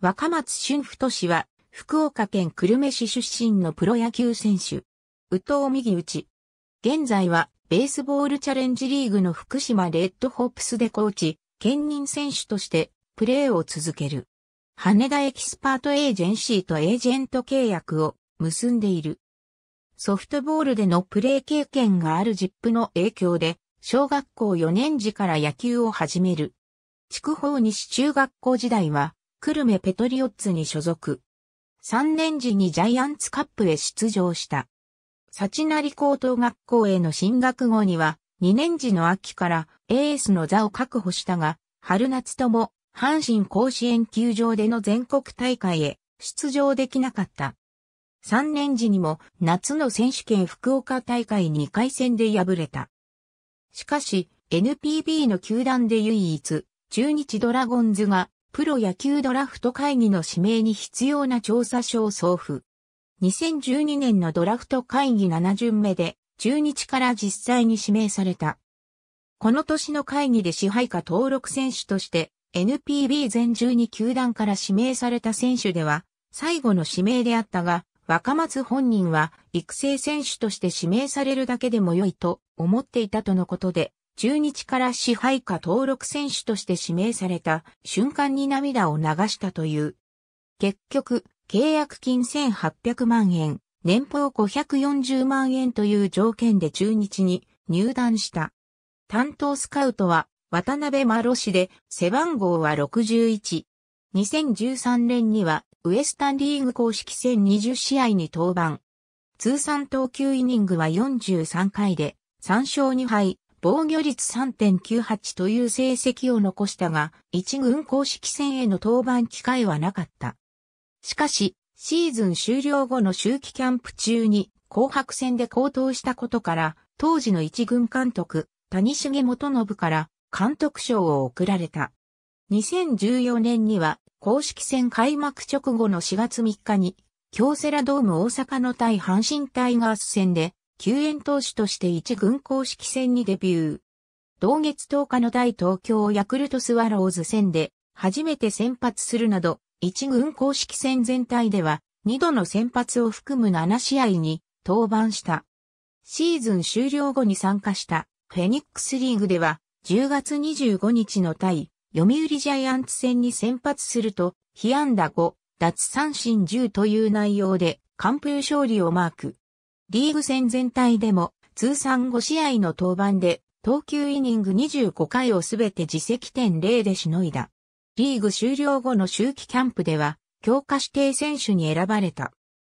若松俊夫都市は、福岡県久留米市出身のプロ野球選手。宇藤右打ち。現在は、ベースボールチャレンジリーグの福島レッドホップスでコーチ、兼任選手として、プレーを続ける。羽田エキスパートエージェンシーとエージェント契約を結んでいる。ソフトボールでのプレー経験があるジップの影響で、小学校4年時から野球を始める。筑豊西中学校時代は、クルメペトリオッツに所属。3年時にジャイアンツカップへ出場した。サチナリ高等学校への進学後には、2年時の秋からエースの座を確保したが、春夏とも阪神甲子園球場での全国大会へ出場できなかった。3年時にも夏の選手権福岡大会2回戦で敗れた。しかし、NPB の球団で唯一、中日ドラゴンズがプロ野球ドラフト会議の指名に必要な調査書を送付。2012年のドラフト会議7巡目で、中日から実際に指名された。この年の会議で支配下登録選手として、NPB 全12球団から指名された選手では、最後の指名であったが、若松本人は育成選手として指名されるだけでも良いと思っていたとのことで、中日から支配下登録選手として指名された瞬間に涙を流したという。結局、契約金1800万円、年俸540万円という条件で中日に入団した。担当スカウトは渡辺真呂氏で背番号は61。2013年にはウエスタンリーグ公式戦20試合に登板。通算投球イニングは43回で3勝2敗、防御率3.98という成績を残したが、一軍公式戦への登板機会はなかった。しかし、シーズン終了後の周期キャンプ中に紅白戦で高騰したことから、当時の一軍監督、谷重元信から監督賞を贈られた。2014年には公式戦開幕直後の4月3日に、京セラドーム大阪の対阪神タイガース戦で救援投手として一軍公式戦にデビュー。同月10日の大東京ヤクルトスワローズ戦で初めて先発するなど、一軍公式戦全体では2度の先発を含む7試合に登板した。シーズン終了後に参加したフェニックスリーグでは10月25日の対読売ジャイアンツ戦に先発すると、被安打5、奪三振10という内容で完封勝利をマーク。リーグ戦全体でも通算5試合の登板で投球イニング25回をすべて自責点0でしのいだ。リーグ終了後の周期キャンプでは強化指定選手に選ばれた。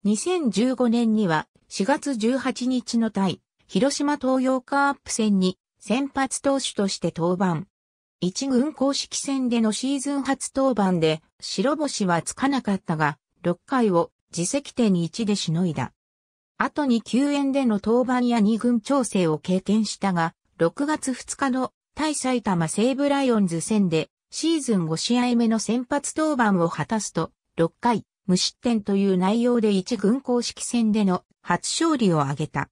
2015年には4月18日の対広島東洋カープ戦に先発投手として登板。一軍公式戦でのシーズン初登板で白星はつかなかったが、6回を自責点1でしのいだ。後に救援での当番や二軍調整を経験したが、6月2日の対埼玉西武ライオンズ戦でシーズン5試合目の先発登板を果たすと、6回無失点という内容で1軍公式戦での初勝利を挙げた。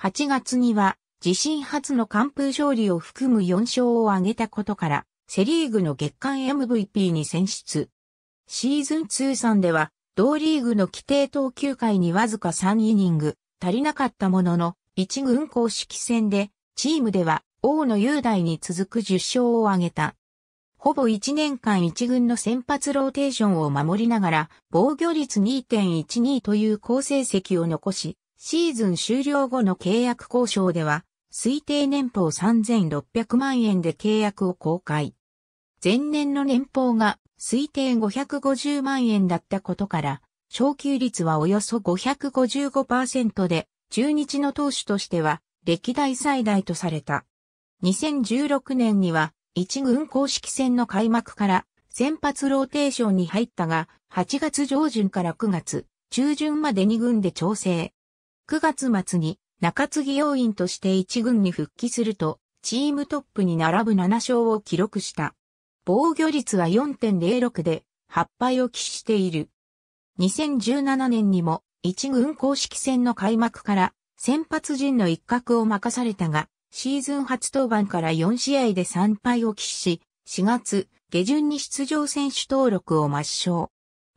8月には自身初の完封勝利を含む4勝を挙げたことから、セリーグの月間 MVP に選出。シーズン通算では同リーグの規定投球回にわずか3イニング足りなかったものの、一軍公式戦で、チームでは大野雄大に続く10勝を挙げた。ほぼ1年間1軍の先発ローテーションを守りながら、防御率2.12という好成績を残し、シーズン終了後の契約交渉では、推定年俸3600万円で契約を公開。前年の年俸が推定550万円だったことから、昇給率はおよそ555%で、中日の投手としては歴代最大とされた。2016年には一軍公式戦の開幕から先発ローテーションに入ったが、8月上旬から9月中旬まで2軍で調整。9月末に中継ぎ要員として一軍に復帰すると、チームトップに並ぶ7勝を記録した。防御率は4.06で、8敗を喫している。2017年にも、一軍公式戦の開幕から、先発陣の一角を任されたが、シーズン初登板から4試合で3敗を喫し、4月、下旬に出場選手登録を抹消。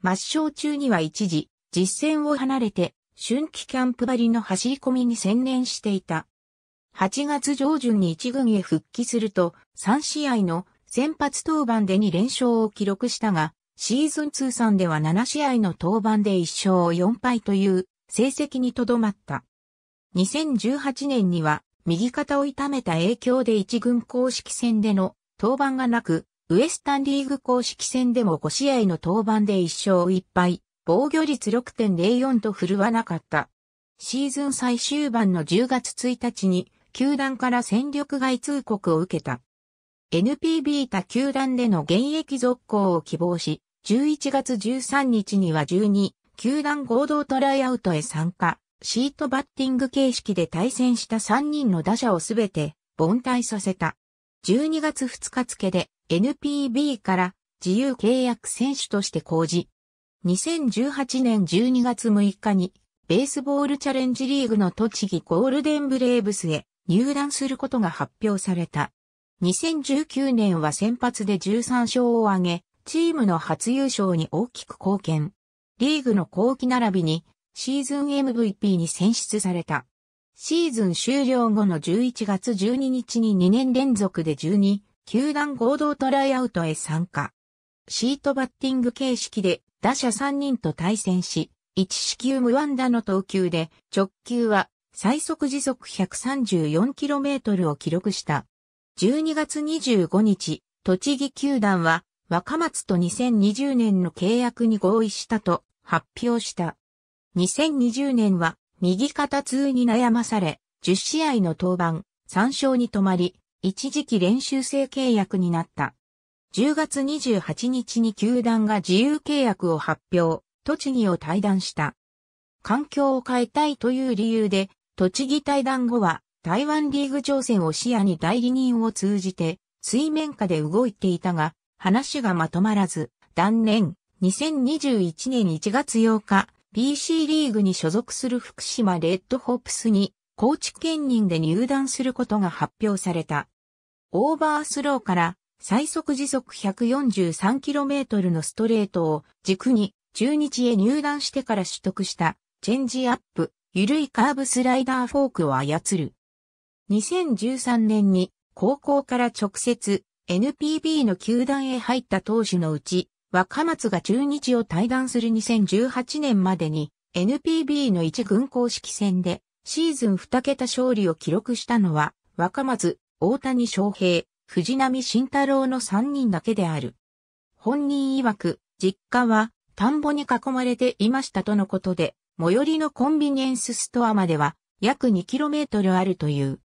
抹消中には一時、実戦を離れて、春季キャンプ張りの走り込みに専念していた。8月上旬に一軍へ復帰すると、3試合の先発登板で2連勝を記録したが、シーズン通算では7試合の登板で1勝4敗という成績にとどまった。2018年には右肩を痛めた影響で1軍公式戦での登板がなく、ウエスタンリーグ公式戦でも5試合の登板で1勝1敗、防御率6.04と振るわなかった。シーズン最終盤の10月1日に球団から戦力外通告を受けた。NPB 他球団での現役続行を希望し、11月13日には12、球団合同トライアウトへ参加、シートバッティング形式で対戦した3人の打者をすべて凡退させた。12月2日付で NPB から自由契約選手として公示。2018年12月6日にベースボールチャレンジリーグの栃木ゴールデンブレーブスへ入団することが発表された。2019年は先発で13勝を挙げ、チームの初優勝に大きく貢献。リーグの後期並びにシーズン MVP に選出された。シーズン終了後の11月12日に2年連続で12球団合同トライアウトへ参加。シートバッティング形式で打者3人と対戦し、1四球無安打の投球で直球は最速時速 134km を記録した。12月25日、栃木球団は若松と2020年の契約に合意したと発表した。2020年は右肩痛に悩まされ、10試合の登板、3勝に止まり、一時期練習生契約になった。10月28日に球団が自由契約を発表、栃木を退団した。環境を変えたいという理由で、栃木退団後は台湾リーグ挑戦を視野に代理人を通じて、水面下で動いていたが、話がまとまらず、断念、2021年1月8日、BC リーグに所属する福島レッドホップスに、高知県人で入団することが発表された。オーバースローから最速時速 143km のストレートを軸に中日へ入団してから取得したチェンジアップ、緩いカーブスライダーフォークを操る。2013年に高校から直接 NPB の球団へ入った投手のうち、若松が中日を退団する2018年までに NPB の一軍公式戦でシーズン2桁勝利を記録したのは若松、大谷翔平、藤波慎太郎の3人だけである。本人曰く、実家は田んぼに囲まれていましたとのことで、最寄りのコンビニエンスストアまでは約 2km あるという。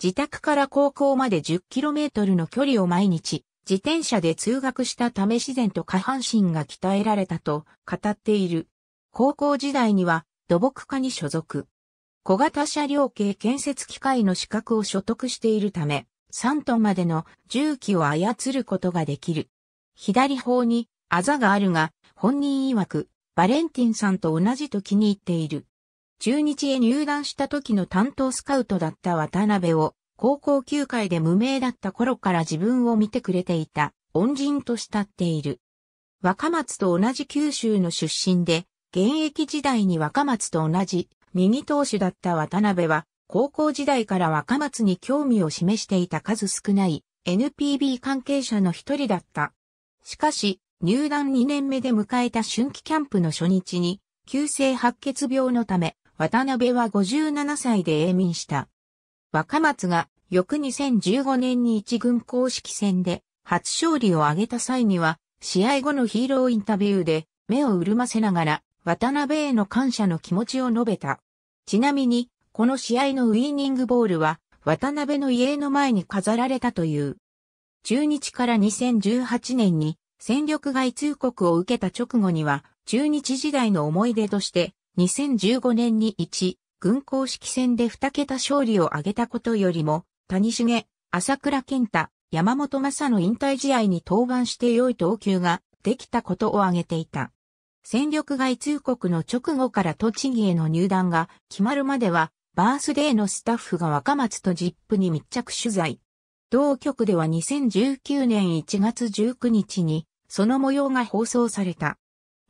自宅から高校まで 10km の距離を毎日、自転車で通学したため自然と下半身が鍛えられたと語っている。高校時代には土木科に所属。小型車両系建設機械の資格を所得しているため、3トンまでの重機を操ることができる。左方にあざがあるが、本人曰く、バレンティンさんと同じと気に入っている。中日へ入団した時の担当スカウトだった渡辺を、高校球界で無名だった頃から自分を見てくれていた恩人と慕っている。若松と同じ九州の出身で、現役時代に若松と同じ右投手だった渡辺は、高校時代から若松に興味を示していた数少ない NPB 関係者の一人だった。しかし、入団2年目で迎えた春季キャンプの初日に、急性白血病のため渡辺は57歳で永眠した。若松が翌2015年に一軍公式戦で初勝利を挙げた際には、試合後のヒーローインタビューで目を潤ませながら渡辺への感謝の気持ちを述べた。ちなみに、この試合のウィーニングボールは渡辺の家の前に飾られたという。中日から2018年に戦力外通告を受けた直後には、中日時代の思い出として2015年に1、軍公式戦で2桁勝利を挙げたことよりも、谷重、朝倉健太、山本正の引退試合に登板して良い投球ができたことを挙げていた。戦力外通告の直後から栃木への入団が決まるまでは、バースデーのスタッフが若松とジップに密着取材。同局では2019年1月19日に、その模様が放送された。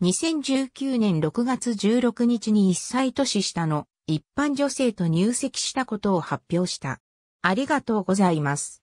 2019年6月16日に1歳年下の一般女性と入籍したことを発表した。ありがとうございます。